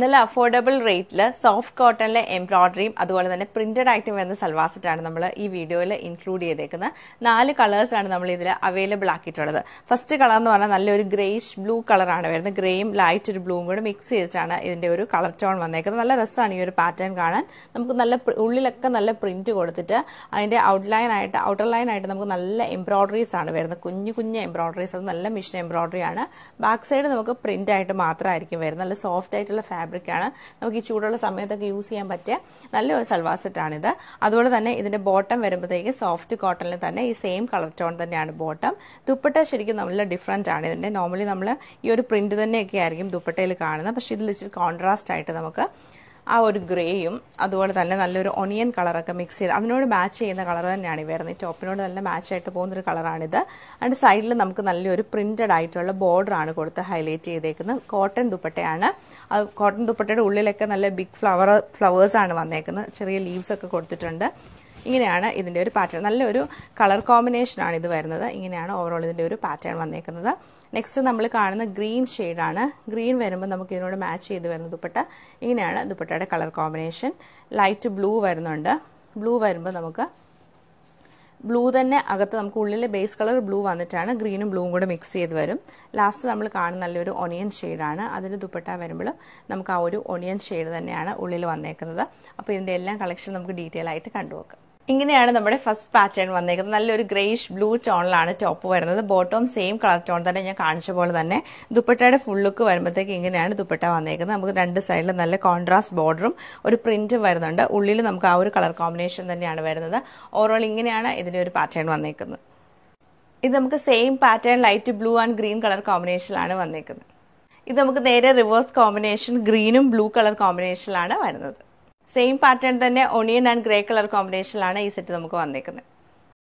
നല്ല അഫോർഡബിൾ റേറ്റിൽ സോഫ്റ്റ് കോട്ടണിലെ എംബ്രോയിഡറിയും അതുപോലെ തന്നെ പ്രിന്റഡ് ആയിട്ട് വരുന്ന സൽവാസറ്റാണ് നമ്മൾ ഈ വീഡിയോയിൽ ഇൻക്ലൂഡ് ചെയ്തേക്കുന്നത് നാല് കളേഴ്സാണ് നമ്മൾ ഇതിൽ അവൈലബിൾ ആക്കിയിട്ടുള്ളത് ഫസ്റ്റ് കളർ എന്ന് പറഞ്ഞാൽ നല്ലൊരു ഗ്രേഷ് ബ്ലൂ കളറാണ് വരുന്നത് ഗ്രേയും ലൈറ്റ് ഒരു ബ്ലൂവും കൂടെ മിക്സ് ചെയ്തിട്ടാണ് ഇതിൻ്റെ ഒരു കളർ ടോൺ വന്നേക്കുന്നത് നല്ല രസമാണ് ഈ ഒരു പാറ്റേൺ കാണാൻ നമുക്ക് നല്ല ഉള്ളിലൊക്കെ നല്ല പ്രിന്റ് കൊടുത്തിട്ട് അതിൻ്റെ ഔട്ട്ലൈൻ ആയിട്ട് ഔട്ടർ ലൈൻ ആയിട്ട് നമുക്ക് നല്ല എംബ്രോയിഡറീസ് ആണ് വരുന്നത് കുഞ്ഞു കുഞ്ഞു എംബ്രോയിഡറീസ് അത് നല്ല മിഷൻ എംബ്രോയിഡറി ആണ് ബാക്ക് സൈഡ് നമുക്ക് പ്രിന്റ് ആയിട്ട് മാത്രമായിരിക്കും വരുന്നത് നല്ല സോഫ്റ്റ് ആയിട്ടുള്ള ഫാബ്രിക് ഫാബ്രിക്കാണ് നമുക്ക് ഈ ചൂടുള്ള സമയത്തൊക്കെ യൂസ് ചെയ്യാൻ പറ്റിയ നല്ലൊരു സൽവാർ സെറ്റാണിത് അതുപോലെ തന്നെ ഇതിന്റെ ബോട്ടം വരുമ്പോഴത്തേക്ക് സോഫ്റ്റ് കോട്ടണിൽ തന്നെ ഈ സെയിം കളർ ടോൺ തന്നെയാണ് ബോട്ടം ദുപ്പട്ട ശരിക്കും നല്ല ഡിഫറെൻ്റ് ആണ് ഇതിൻ്റെ നോർമലി നമ്മൾ ഈ ഒരു പ്രിന്റ് തന്നെയൊക്കെ ആയിരിക്കും ദുപ്പട്ടയിൽ കാണുന്നത് പക്ഷെ ഇതിൽ ഇച്ചിരി കോൺട്രാസ്റ്റ് ആയിട്ട് നമുക്ക് ആ ഒരു ഗ്രേയും അതുപോലെ തന്നെ നല്ലൊരു ഒണിയൻ കളറൊക്കെ മിക്സ് ചെയ്ത് അതിനോട് മാച്ച് ചെയ്യുന്ന കളർ തന്നെയാണ് ഈ വരുന്നത് ടോപ്പിനോട് നല്ല മാച്ച് ആയിട്ട് പോകുന്നൊരു കളറാണിത് അതിൻ്റെ സൈഡിൽ നമുക്ക് നല്ലൊരു പ്രിൻറ്റഡ് ആയിട്ടുള്ള ബോർഡറാണ് കൊടുത്ത് ഹൈലൈറ്റ് ചെയ്തേക്കുന്നത് കോട്ടൺ ദുപ്പട്ടയാണ് അത് കോട്ടൺ ദുപ്പട്ടയുടെ ഉള്ളിലൊക്കെ നല്ല ബിഗ് ഫ്ലവർ ഫ്ലവേഴ്സാണ് വന്നേക്കുന്നത് ചെറിയ ലീവ്സ് ഒക്കെ കൊടുത്തിട്ടുണ്ട് ഇങ്ങനെയാണ് ഇതിൻ്റെ ഒരു പാറ്റേൺ നല്ലൊരു കളർ കോമ്പിനേഷനാണ് ഇത് വരുന്നത് ഇങ്ങനെയാണ് ഓവറോൾ ഇതിൻ്റെ ഒരു പാറ്റേൺ വന്നേക്കുന്നത് നെക്സ്റ്റ് നമ്മൾ കാണുന്ന ഗ്രീൻ ഷെയ്ഡാണ് ഗ്രീൻ വരുമ്പോൾ നമുക്ക് ഇതിനോട് മാച്ച് ചെയ്ത് വരുന്ന ദുപ്പട്ട ഇങ്ങനെയാണ് ദുപ്പട്ടയുടെ കളർ കോമ്പിനേഷൻ ലൈറ്റ് ബ്ലൂ വരുന്നുണ്ട് ബ്ലൂ വരുമ്പോൾ നമുക്ക് ബ്ലൂ തന്നെ അകത്ത് നമുക്ക് ഉള്ളിൽ ബേസ് കളർ ബ്ലൂ വന്നിട്ടാണ് ഗ്രീനും ബ്ലൂവും കൂടെ മിക്സ് ചെയ്ത് വരും ലാസ്റ്റ് നമ്മൾ കാണുന്ന നല്ലൊരു ഒണിയൻ ഷെയ്ഡാണ് അതിന് ദുപ്പട്ട വരുമ്പോൾ നമുക്ക് ആ ഒരു ഒണിയൻ ഷെയ്ഡ് തന്നെയാണ് ഉള്ളിൽ വന്നേക്കുന്നത് അപ്പോൾ ഇതിൻ്റെ എല്ലാം കളക്ഷൻ നമുക്ക് ഡീറ്റെയിൽ ആയിട്ട് കണ്ടുവെക്കാം ഇങ്ങനെയാണ് നമ്മുടെ ഫസ്റ്റ് പാറ്റേൺ വന്നേക്കുന്നത് നല്ലൊരു ഗ്രേഷ് ബ്ലൂ ടോണിലാണ് ടോപ്പ് വരുന്നത് ബോട്ടോം സെയിം കളർ ടോൺ തന്നെ ഞാൻ കാണിച്ച പോലെ തന്നെ ദുപ്പട്ടയുടെ ഫുൾ ലുക്ക് വരുമ്പോഴത്തേക്ക് ഇങ്ങനെയാണ് ദുപ്പട്ട വന്നേക്കുന്നത് നമുക്ക് രണ്ട് സൈഡിൽ നല്ല കോൺട്രാസ്റ്റ് ബോർഡറും ഒരു പ്രിന്റും വരുന്നുണ്ട് ഉള്ളിൽ നമുക്ക് ആ ഒരു കളർ കോമ്പിനേഷൻ തന്നെയാണ് വരുന്നത് ഓവറോൾ ഇങ്ങനെയാണ് ഇതിൻ്റെ ഒരു പാറ്റേൺ വന്നേക്കുന്നത് ഇത് നമുക്ക് same pattern light blue and green colour കോമ്പിനേഷനിലാണ് വന്നേക്കുന്നത് ഇത് നമുക്ക് നേരെ റിവേഴ്സ് കോമ്പിനേഷൻ ഗ്രീനും ബ്ലൂ കളർ കോമ്പിനേഷനിലാണ് വരുന്നത് സെയിം പാറ്റേൺ തന്നെ ഒണിയൻ ആൻഡ് ഗ്രേ കളർ കോമ്പിനേഷനിലാണ് ഈ സെറ്റ് നമുക്ക് വന്നേക്കുന്നത്